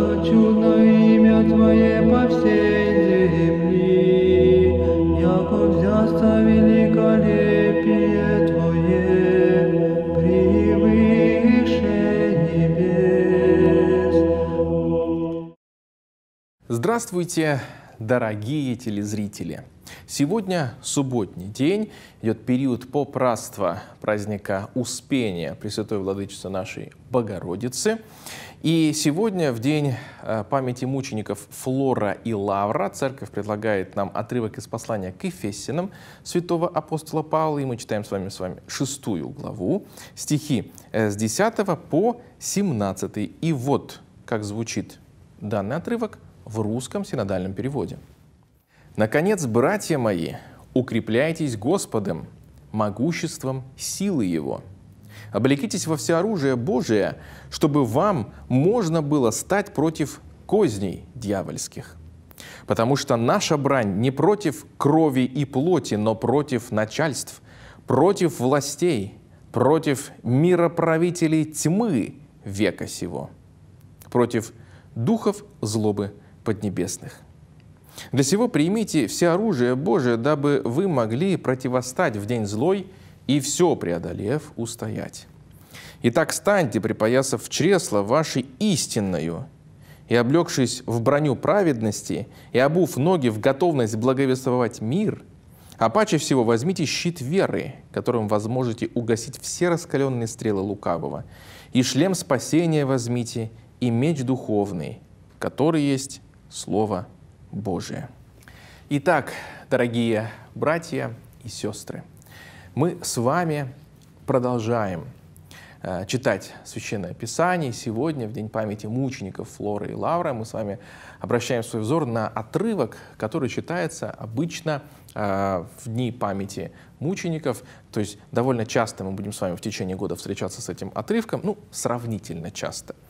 хочу на имя Твое по всей земли, яко взяста великолепие Твое, превыше небес. Здравствуйте, дорогие телезрители! Сегодня субботний день, идет период попраства праздника Успения Пресвятой Владычицы нашей Богородицы. И сегодня, в день э, памяти мучеников Флора и Лавра, церковь предлагает нам отрывок из послания к Ефесиным святого апостола Павла, и мы читаем с вами, с вами шестую главу, стихи э, с 10 по 17. И вот как звучит данный отрывок в русском синодальном переводе – Наконец, братья мои, укрепляйтесь Господом, могуществом силы Его. Облекитесь во всеоружие Божие, чтобы вам можно было стать против козней дьявольских. Потому что наша брань не против крови и плоти, но против начальств, против властей, против мироправителей тьмы века сего, против духов злобы поднебесных. Для сего примите все оружие Божие, дабы вы могли противостать в день злой и все преодолев устоять. Итак, станьте, припоясав чресло вашей истинною, и облегшись в броню праведности, и обув ноги в готовность благовествовать мир, а паче всего возьмите щит веры, которым возможете угасить все раскаленные стрелы лукавого, и шлем спасения возьмите, и меч духовный, который есть Слово Божие. Итак, дорогие братья и сестры, мы с вами продолжаем э, читать Священное Писание. Сегодня, в День памяти мучеников Флоры и Лавра, мы с вами обращаем свой взор на отрывок, который читается обычно э, в дни памяти мучеников. То есть довольно часто мы будем с вами в течение года встречаться с этим отрывком, ну, сравнительно часто –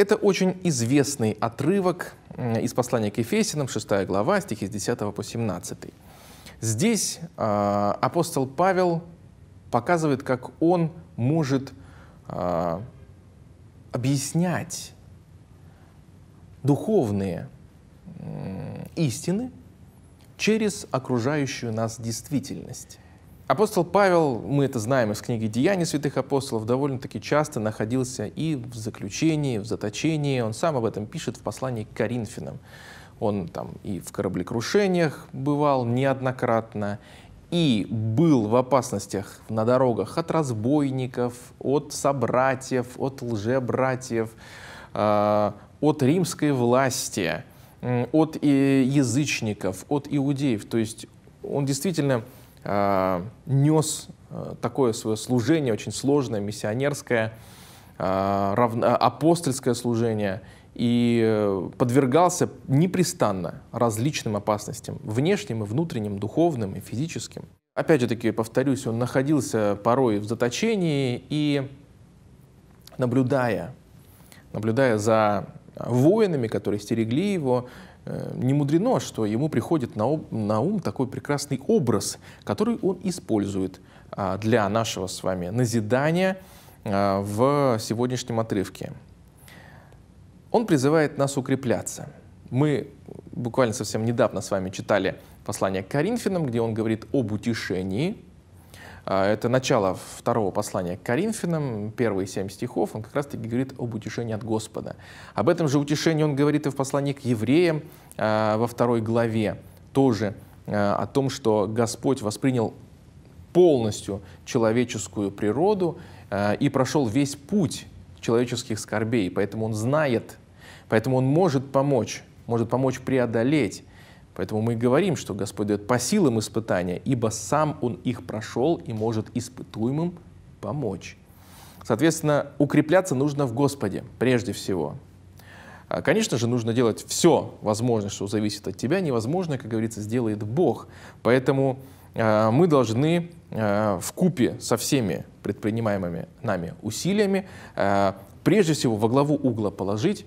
это очень известный отрывок из послания к Ефесиным, 6 глава, стихи с 10 по 17. Здесь э, апостол Павел показывает, как он может э, объяснять духовные э, истины через окружающую нас действительность. Апостол Павел, мы это знаем из книги «Деяний святых апостолов», довольно-таки часто находился и в заключении, в заточении. Он сам об этом пишет в послании к Коринфянам. Он там и в кораблекрушениях бывал неоднократно, и был в опасностях на дорогах от разбойников, от собратьев, от лжебратьев, а, от римской власти, от язычников, от иудеев. То есть он действительно а, нес а, такое свое служение, очень сложное, миссионерское, а, апостольское служение, и э, подвергался непрестанно различным опасностям, внешним и внутренним, духовным и физическим. Опять же таки, повторюсь, он находился порой в заточении и наблюдая, наблюдая за воинами, которые стерегли его, Э, не мудрено, что ему приходит на, ум, на ум такой прекрасный образ, который он использует а, для нашего с вами назидания а, в сегодняшнем отрывке. Он призывает нас укрепляться. Мы буквально совсем недавно с вами читали послание к Коринфянам, где он говорит об утешении – а, это начало второго послания к Коринфянам, первые семь стихов, он как раз-таки говорит об утешении от Господа. Об этом же утешении он говорит и в послании к евреям а, во второй главе, тоже а, о том, что Господь воспринял полностью человеческую природу и прошел весь путь человеческих скорбей, поэтому он знает, поэтому он может помочь, может помочь преодолеть Поэтому мы и говорим, что Господь дает по силам испытания, ибо сам Он их прошел и может испытуемым помочь. Соответственно, укрепляться нужно в Господе прежде всего. А, конечно же, нужно делать все возможное, что зависит от тебя. Невозможно, как говорится, сделает Бог. Поэтому э, мы должны э, в купе со всеми предпринимаемыми нами усилиями э, прежде всего во главу угла положить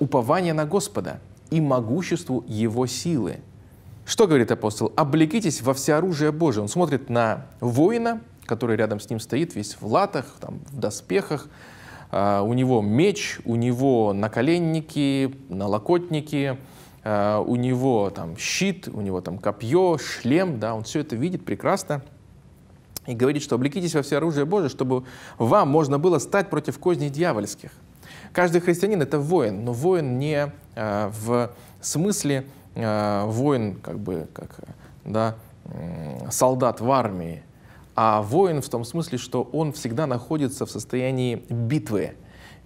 упование на Господа и могуществу Его силы – что говорит апостол? «Облекитесь во всеоружие Божие». Он смотрит на воина, который рядом с ним стоит, весь в латах, там, в доспехах. Uh, у него меч, у него наколенники, налокотники, uh, у него там щит, у него там копье, шлем, да, он все это видит прекрасно. И говорит, что облекитесь во все оружие Божие, чтобы вам можно было стать против козней дьявольских. Каждый христианин — это воин, но воин не uh, в смысле Э, воин, как бы, как, да, солдат в армии, а воин в том смысле, что он всегда находится в состоянии битвы.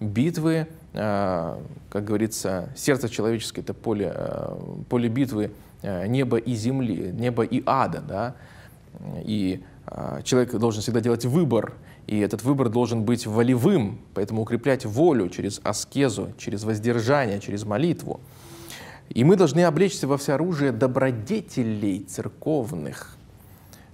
Битвы, э, как говорится, сердце человеческое — это поле, э, поле битвы э, неба и земли, неба и ада, да, и э, человек должен всегда делать выбор, и этот выбор должен быть волевым, поэтому укреплять волю через аскезу, через воздержание, через молитву. И мы должны облечься во всеоружие добродетелей церковных,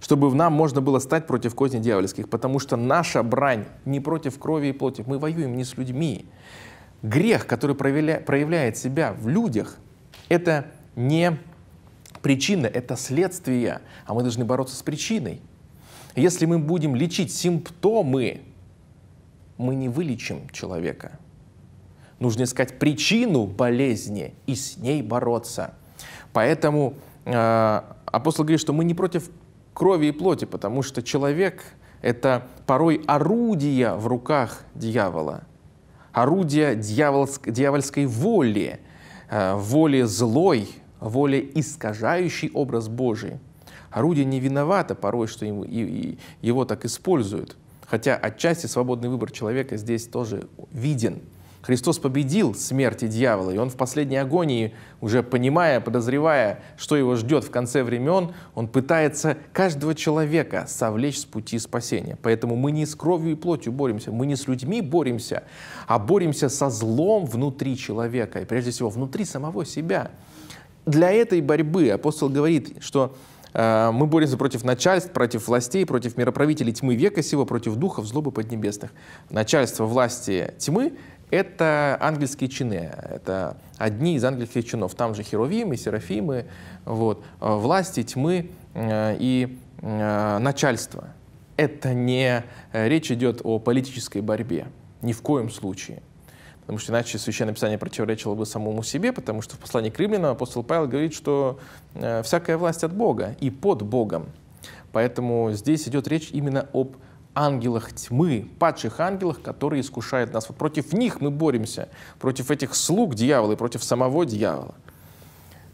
чтобы в нам можно было стать против козни дьявольских, потому что наша брань не против крови и плоти. Мы воюем не с людьми. Грех, который проявляет себя в людях, это не причина, это следствие, а мы должны бороться с причиной. Если мы будем лечить симптомы, мы не вылечим человека – Нужно искать причину болезни и с ней бороться. Поэтому э, апостол говорит, что мы не против крови и плоти, потому что человек — это порой орудие в руках дьявола, орудие дьяволск, дьявольской воли, э, воли злой, воли искажающей образ Божий. Орудие не виновато порой, что его, и, и его так используют. Хотя отчасти свободный выбор человека здесь тоже виден — Христос победил смерть и дьявола, и он в последней агонии, уже понимая, подозревая, что его ждет в конце времен, он пытается каждого человека совлечь с пути спасения. Поэтому мы не с кровью и плотью боремся, мы не с людьми боремся, а боремся со злом внутри человека, и прежде всего внутри самого себя. Для этой борьбы апостол говорит, что э, мы боремся против начальств, против властей, против мироправителей тьмы века сего, против духов злобы поднебесных. Начальство власти тьмы это ангельские чины, это одни из ангельских чинов. Там же херовимы, серафимы, вот, э, власти, тьмы э, и э, начальство. Это не речь идет о политической борьбе, ни в коем случае. Потому что иначе Священное Писание противоречило бы самому себе, потому что в послании к римлянам апостол Павел говорит, что всякая власть от Бога и под Богом. Поэтому здесь идет речь именно об ангелах тьмы, падших ангелах, которые искушают нас. Вот против них мы боремся, против этих слуг дьявола и против самого дьявола.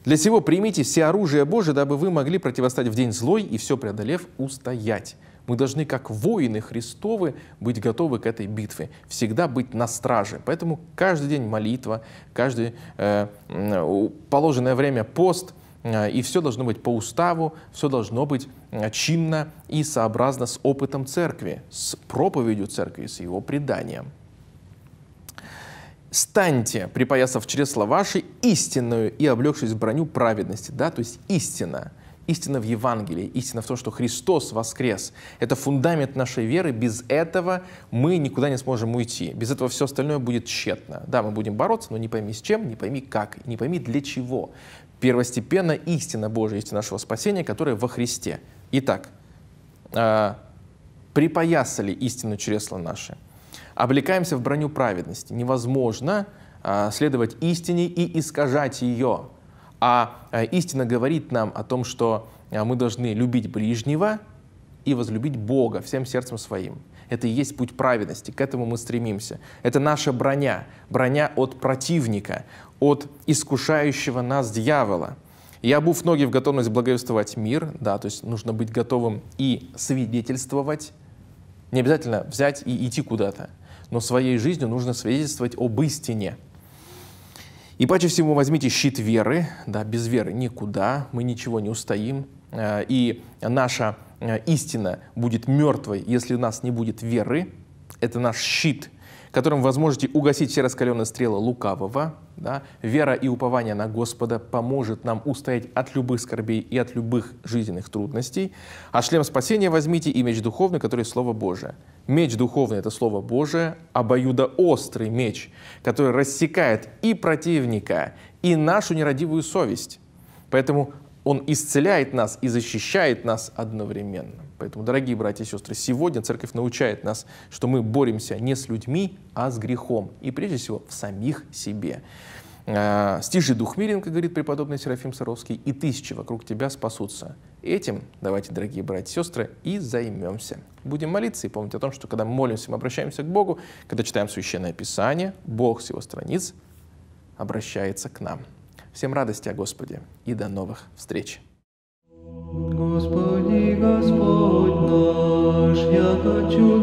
Для сего примите все оружие Божие, дабы вы могли противостать в день злой и все преодолев устоять. Мы должны, как воины Христовы, быть готовы к этой битве, всегда быть на страже. Поэтому каждый день молитва, каждое э, положенное время пост, Э, и все должно быть по уставу, все должно быть э, чинно и сообразно с опытом церкви, с проповедью церкви, с его преданием. «Станьте, припоясав чресла ваши, истинную и облегшись в броню праведности». Да? То есть истина. Истина в Евангелии, истина в том, что Христос воскрес. Это фундамент нашей веры. Без этого мы никуда не сможем уйти. Без этого все остальное будет тщетно. Да, мы будем бороться, но не пойми с чем, не пойми как, не пойми для чего первостепенно истина Божия, истина нашего спасения, которая во Христе. Итак, а, припоясали истину чресла наши. Облекаемся в броню праведности. Невозможно а, следовать истине и искажать ее. А, а истина говорит нам о том, что мы должны любить ближнего и возлюбить Бога всем сердцем своим. Это и есть путь праведности, к этому мы стремимся. Это наша броня, броня от противника, от искушающего нас дьявола. И обув ноги в готовность благовествовать мир, да, то есть нужно быть готовым и свидетельствовать, не обязательно взять и идти куда-то, но своей жизнью нужно свидетельствовать об истине. И паче всего возьмите щит веры, да, без веры никуда, мы ничего не устоим, Э, и наша э, истина будет мертвой, если у нас не будет веры. Это наш щит, которым вы сможете угасить все раскаленные стрелы лукавого. Да? Вера и упование на Господа поможет нам устоять от любых скорбей и от любых жизненных трудностей. А шлем спасения возьмите и меч духовный, который — Слово Божие. Меч духовный — это Слово Божие, обоюдоострый меч, который рассекает и противника, и нашу нерадивую совесть. Поэтому он исцеляет нас и защищает нас одновременно. Поэтому, дорогие братья и сестры, сегодня церковь научает нас, что мы боремся не с людьми, а с грехом. И прежде всего в самих себе. А, Стижи дух мирен, как говорит преподобный Серафим Саровский, и тысячи вокруг тебя спасутся. Этим давайте, дорогие братья и сестры, и займемся. Будем молиться и помнить о том, что когда мы молимся, мы обращаемся к Богу, когда читаем Священное Писание, Бог с его страниц обращается к нам. Всем радости о а Господе и до новых встреч! Господи, Господь наш, яко чудо